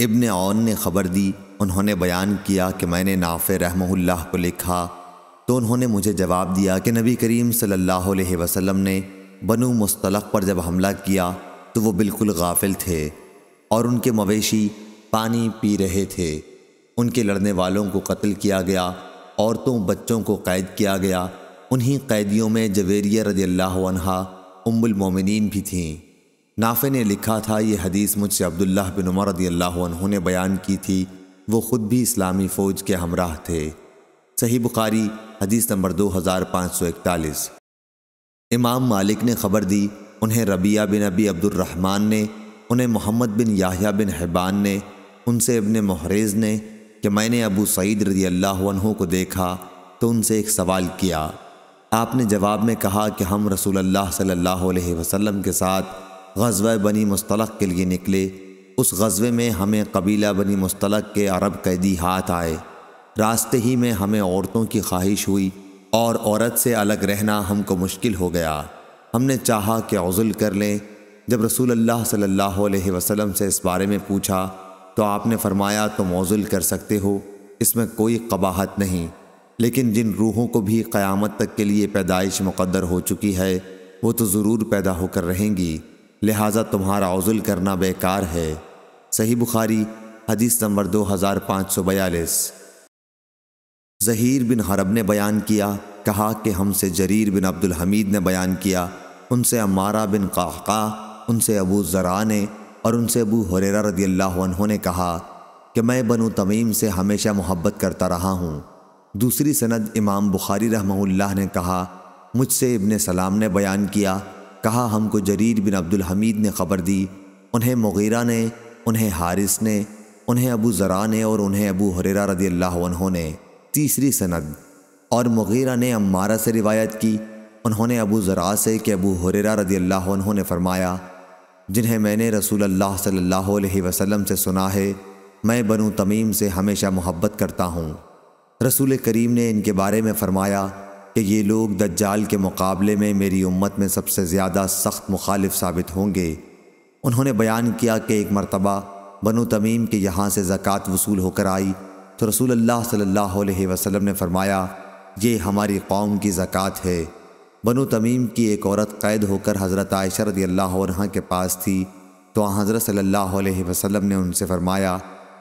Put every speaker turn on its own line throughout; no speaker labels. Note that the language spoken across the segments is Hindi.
इब्न ओन ने ख़बर दी उन्होंने बयान किया कि मैंने नाफ़ रहमहुल्ला को लिखा तो उन्होंने मुझे जवाब दिया कि नबी करीम सल्लल्लाहु अलैहि वसल्लम ने बनु मुस्तलक पर जब हमला किया तो वो बिल्कुल गाफिल थे और उनके मवेशी पानी पी रहे थे उनके लड़ने वालों को कत्ल किया गया औरतों बच्चों को कैद किया गया उन्हीं कैदियों में जवेरिया रदी भी थीं नाफे ने लिखा था ये हदीस मुझसे अब्दुल्लाह बिन उमर रदी अल्लाह ने बयान की थी वो ख़ुद भी इस्लामी फ़ौज के हमराह थे सही बुखारी हदीस नंबर दो हज़ार पाँच सौ इकतालीस इमाम मालिक ने खबर दी उन्हें रबिया बिन अबी अब्दुलरहमान ने उन्हें मोहम्मद बिन याहिया बिन हैबान ने उनसे इबन महरेज़ ने कि मैंने अबू सईद रदी अल्लाह को देखा तो उनसे एक सवाल किया आपने जवाब में कहा कि हम रसूल अल्लाह सल्लल्लाहु अलैहि वसल्लम के साथ गजवा बनी मुस्तलक के लिए निकले उस गजवे में हमें कबीला बनी मुस्तलक के अरब कैदी हाथ आए रास्ते ही में हमें औरतों की ख्वाहिश हुई और औरत से अलग रहना हमको मुश्किल हो गया हमने चाहा कि अज़ुल कर लें जब रसूल अल्लाह सल्लल्लाहु अलैहि वसल्लम से इस बारे में पूछा तो आपने फरमाया तुम अज़ुल कर सकते हो इसमें कोई कबाहत नहीं लेकिन जिन रूहों को भी क़यामत तक के लिए पैदाइश मुकद्दर हो चुकी है वो तो ज़रूर पैदा होकर रहेंगी लिहाजा तुम्हारा उजुल करना बेकार है सही बुखारी हदीस नंबर दो हज़ार पाँच सौ बयालीस जहीर बिन हरब ने बयान किया कहा कि हमसे जरीर बिन अब्दुल हमीद ने बयान किया उनसे अमारा बिन काहका उनसे अबू ज़रा ने और उनसे अबू हुरेरा रदी अल्लाह ने कहा कि मैं बनु तमीम से हमेशा मोहब्बत करता रहा हूँ दूसरी सनद इमाम बुखारी रहमल्ला ने कहा मुझसे इबन सलाम ने बयान किया कहा हमको जरीर बिन अब्दुल हमीद ने खबर दी उन्हें मुगैरा ने उन्हें हारिस ने उन्हें अबू ज़रा ने और उन्हें अबू हरेरा रदी अल्लाह ने तीसरी सनद और मुगैरा ने अम्मारा से रिवायत की उन्होंने अबू ज़रा से कि अबू हरेरा रदी अल्लाह ने फरमाया जिन्हें मैंने रसूल अल्लाह सल्लल्लाहु अलैहि वसल्लम से सुना है मैं बनू तमीम से हमेशा मोहब्बत करता हूँ रसूल करीम ने इनके बारे में फ़रमाया कि ये लोग दज्जाल के मुकाबले में मेरी उम्मत में सबसे ज़्यादा सख्त मुखालिफ साबित होंगे उन्होंने बयान किया कि एक मरतबा बनु तमीम के यहाँ से ज़क़़त वसूल होकर आई तो रसूल अल्लाह सल्लल्लाहु अलैहि वसल्लम ने फरमाया ये हमारी कौम की ज़क़़त है बनु तमीम की एक औरत कैद होकर हज़रत आयशा रदी अल्लाह के पास थी तो हज़रत सल्लल्लाहु अलैहि वसल्लम ने उनसे फरमाया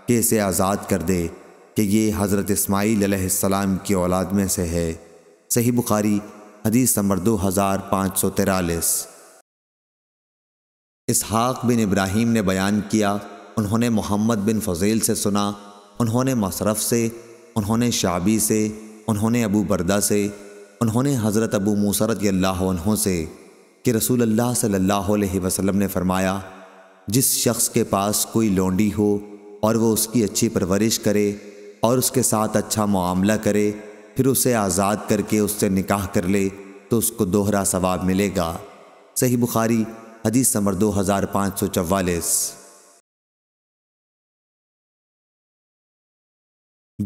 कि इसे आज़ाद कर दे कि ये हज़रत इस्माईल की औलाद में से है सही बुखारी हदीस नंबर दो हज़ार पाँच सौ तिरालीस इसहाक़ बिन इब्राहिम ने बयान किया उन्होंने मोहम्मद बिन फ़ज़ील से सुना उन्होंने मशरफ़ से उन्होंने शाबी से उन्होंने अबू बरदा से उन्होंने हज़रत अबू मूसरत अल्लाह से कि रसूल अल्लाह सल्लल्लाहु अलैहि वसल्लम ने फरमाया जिस शख्स के पास कोई लोंडी हो और वो उसकी अच्छी परवरिश करे और उसके साथ अच्छा मामला करे फिर उसे आज़ाद करके उससे निकाह कर ले तो उसको दोहरा सवाब मिलेगा सही बुखारी हदीस समर दो हज़ार पाँच सौ चवालीस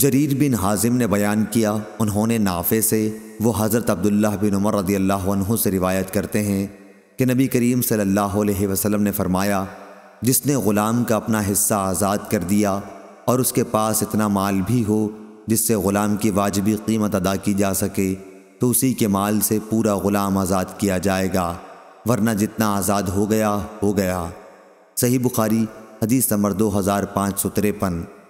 जरीर बिन हाजिम ने बयान किया उन्होंने नाफे से वो हज़रत अब्दुल्ला बिन उमर रदी अल्लाह से रिवायत करते हैं कि नबी करीम सल्लल्लाहु अलैहि वसल्लम ने फरमाया जिसने ग़ुलाम का अपना हिस्सा आज़ाद कर दिया और उसके पास इतना माल भी हो जिससे ग़ुलाम की वाजबी कीमत अदा की जा सके तो उसी के माल से पूरा ग़ुलाम आज़ाद किया जाएगा वरना जितना आज़ाद हो गया हो गया सही बुखारी हदीस नंबर दो हज़ार पाँच सौ तिरपन